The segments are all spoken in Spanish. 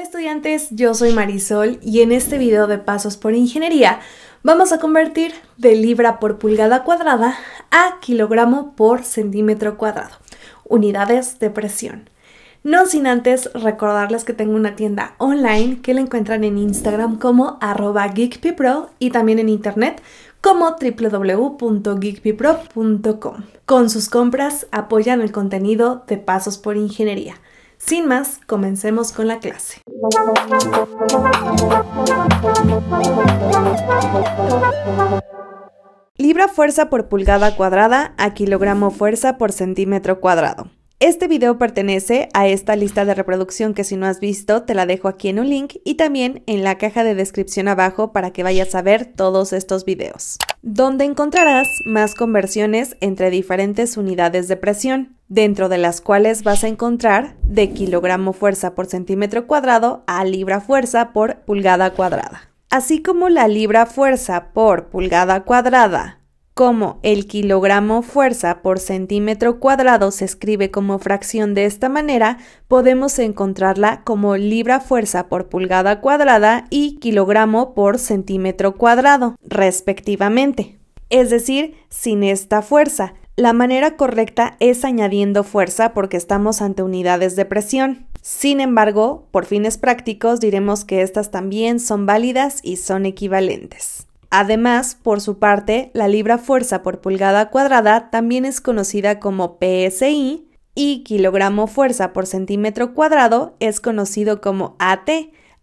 Hola estudiantes, yo soy Marisol y en este video de Pasos por Ingeniería vamos a convertir de libra por pulgada cuadrada a kilogramo por centímetro cuadrado, unidades de presión. No sin antes recordarles que tengo una tienda online que la encuentran en Instagram como arroba geekpipro y también en internet como www.geekpipro.com. Con sus compras apoyan el contenido de Pasos por Ingeniería. Sin más, comencemos con la clase. Libra fuerza por pulgada cuadrada a kilogramo fuerza por centímetro cuadrado. Este video pertenece a esta lista de reproducción que si no has visto te la dejo aquí en un link y también en la caja de descripción abajo para que vayas a ver todos estos videos, donde encontrarás más conversiones entre diferentes unidades de presión, dentro de las cuales vas a encontrar de kilogramo fuerza por centímetro cuadrado a libra fuerza por pulgada cuadrada, así como la libra fuerza por pulgada cuadrada como el kilogramo fuerza por centímetro cuadrado se escribe como fracción de esta manera, podemos encontrarla como libra fuerza por pulgada cuadrada y kilogramo por centímetro cuadrado, respectivamente. Es decir, sin esta fuerza. La manera correcta es añadiendo fuerza porque estamos ante unidades de presión. Sin embargo, por fines prácticos diremos que estas también son válidas y son equivalentes. Además, por su parte, la libra fuerza por pulgada cuadrada también es conocida como PSI y kilogramo fuerza por centímetro cuadrado es conocido como AT,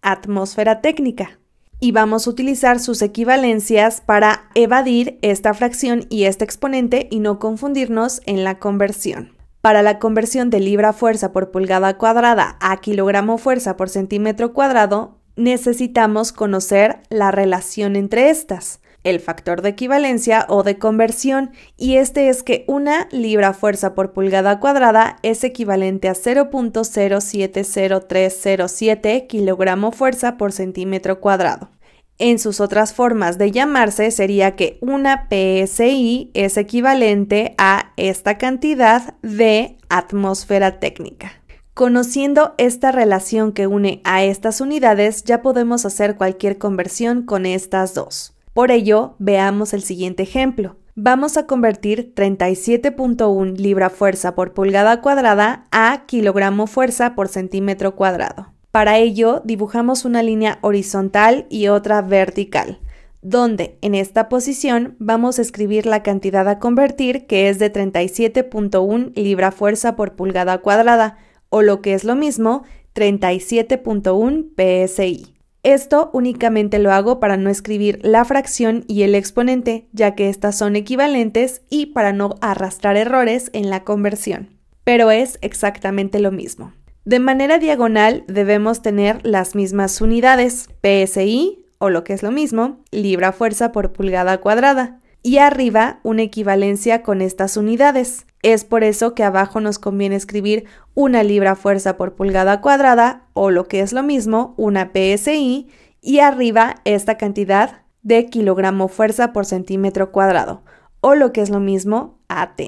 atmósfera técnica. Y vamos a utilizar sus equivalencias para evadir esta fracción y este exponente y no confundirnos en la conversión. Para la conversión de libra fuerza por pulgada cuadrada a kilogramo fuerza por centímetro cuadrado, necesitamos conocer la relación entre estas, el factor de equivalencia o de conversión, y este es que una libra fuerza por pulgada cuadrada es equivalente a 0.070307 kilogramo fuerza por centímetro cuadrado. En sus otras formas de llamarse sería que una PSI es equivalente a esta cantidad de atmósfera técnica. Conociendo esta relación que une a estas unidades, ya podemos hacer cualquier conversión con estas dos. Por ello, veamos el siguiente ejemplo. Vamos a convertir 37.1 libra fuerza por pulgada cuadrada a kilogramo fuerza por centímetro cuadrado. Para ello, dibujamos una línea horizontal y otra vertical, donde en esta posición vamos a escribir la cantidad a convertir que es de 37.1 libra fuerza por pulgada cuadrada, o lo que es lo mismo, 37.1 psi. Esto únicamente lo hago para no escribir la fracción y el exponente, ya que estas son equivalentes y para no arrastrar errores en la conversión. Pero es exactamente lo mismo. De manera diagonal debemos tener las mismas unidades, PSI o lo que es lo mismo, libra fuerza por pulgada cuadrada y arriba una equivalencia con estas unidades. Es por eso que abajo nos conviene escribir una libra fuerza por pulgada cuadrada o lo que es lo mismo, una PSI, y arriba esta cantidad de kilogramo fuerza por centímetro cuadrado o lo que es lo mismo, AT,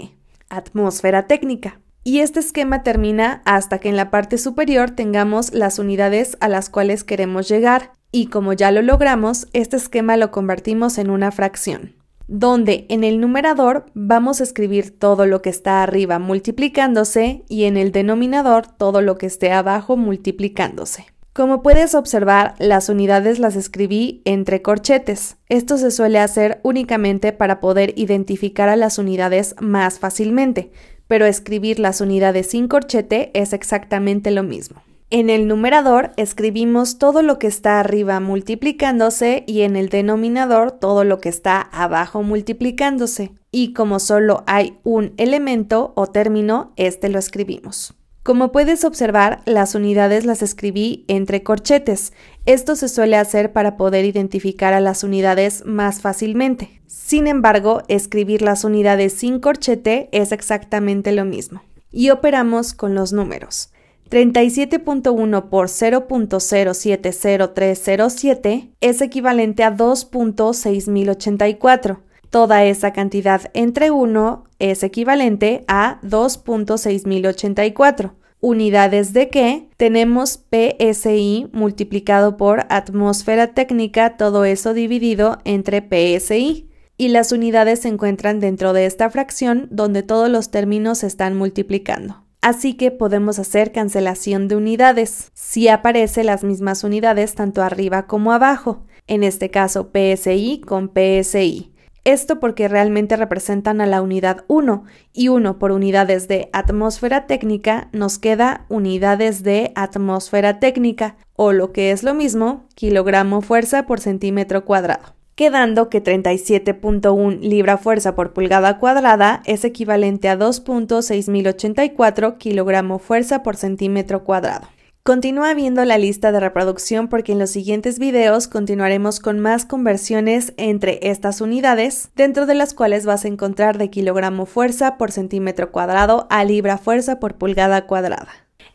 atmósfera técnica. Y este esquema termina hasta que en la parte superior tengamos las unidades a las cuales queremos llegar y como ya lo logramos, este esquema lo convertimos en una fracción donde en el numerador vamos a escribir todo lo que está arriba multiplicándose y en el denominador todo lo que esté abajo multiplicándose. Como puedes observar, las unidades las escribí entre corchetes. Esto se suele hacer únicamente para poder identificar a las unidades más fácilmente, pero escribir las unidades sin corchete es exactamente lo mismo. En el numerador escribimos todo lo que está arriba multiplicándose y en el denominador todo lo que está abajo multiplicándose. Y como solo hay un elemento o término, este lo escribimos. Como puedes observar, las unidades las escribí entre corchetes. Esto se suele hacer para poder identificar a las unidades más fácilmente. Sin embargo, escribir las unidades sin corchete es exactamente lo mismo. Y operamos con los números. 37.1 por 0.070307 es equivalente a 2.6084. Toda esa cantidad entre 1 es equivalente a 2.6084. Unidades de que tenemos PSI multiplicado por atmósfera técnica, todo eso dividido entre PSI. Y las unidades se encuentran dentro de esta fracción donde todos los términos se están multiplicando. Así que podemos hacer cancelación de unidades, si aparecen las mismas unidades tanto arriba como abajo, en este caso PSI con PSI. Esto porque realmente representan a la unidad 1 y 1 por unidades de atmósfera técnica nos queda unidades de atmósfera técnica o lo que es lo mismo, kilogramo fuerza por centímetro cuadrado quedando que 37.1 libra-fuerza por pulgada cuadrada es equivalente a 2.6084 kilogramo-fuerza por centímetro cuadrado. Continúa viendo la lista de reproducción porque en los siguientes videos continuaremos con más conversiones entre estas unidades, dentro de las cuales vas a encontrar de kilogramo fuerza por centímetro cuadrado a libra fuerza por pulgada cuadrada.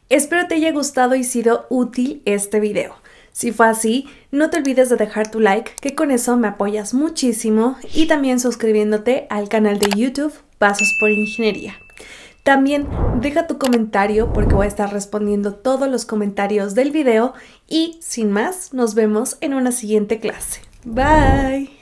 Espero te haya gustado y sido útil este video. Si fue así, no te olvides de dejar tu like, que con eso me apoyas muchísimo, y también suscribiéndote al canal de YouTube Pasos por Ingeniería. También deja tu comentario porque voy a estar respondiendo todos los comentarios del video y sin más nos vemos en una siguiente clase. Bye.